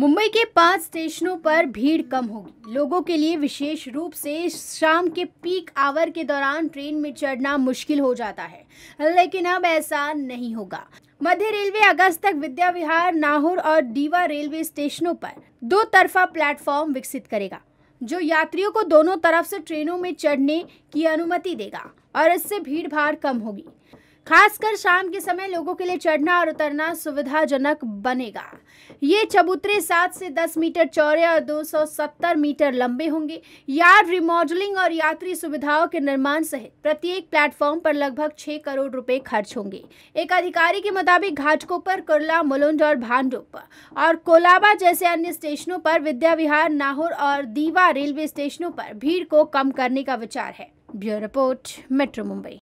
मुंबई के पांच स्टेशनों पर भीड़ कम होगी लोगों के लिए विशेष रूप से शाम के पीक आवर के दौरान ट्रेन में चढ़ना मुश्किल हो जाता है लेकिन अब ऐसा नहीं होगा मध्य रेलवे अगस्त तक विद्या विहार नाहौर और डीवा रेलवे स्टेशनों पर दो तरफा प्लेटफॉर्म विकसित करेगा जो यात्रियों को दोनों तरफ से ट्रेनों में चढ़ने की अनुमति देगा और इससे भीड़ भाड़ कम होगी खासकर शाम के समय लोगों के लिए चढ़ना और उतरना सुविधाजनक बनेगा ये चबूतरे 7 से 10 मीटर चौड़े और 270 मीटर लंबे होंगे यार्ड रिमॉडलिंग और यात्री सुविधाओं के निर्माण सहित प्रत्येक प्लेटफॉर्म पर लगभग 6 करोड़ रुपए खर्च होंगे एक अधिकारी के मुताबिक घाटकों पर कुरला मुलुंड और भांडुप और कोलाबा जैसे अन्य स्टेशनों पर विद्या विहार नाहौर और दीवा रेलवे स्टेशनों पर भीड़ को कम करने का विचार है ब्यूरो रिपोर्ट मेट्रो मुंबई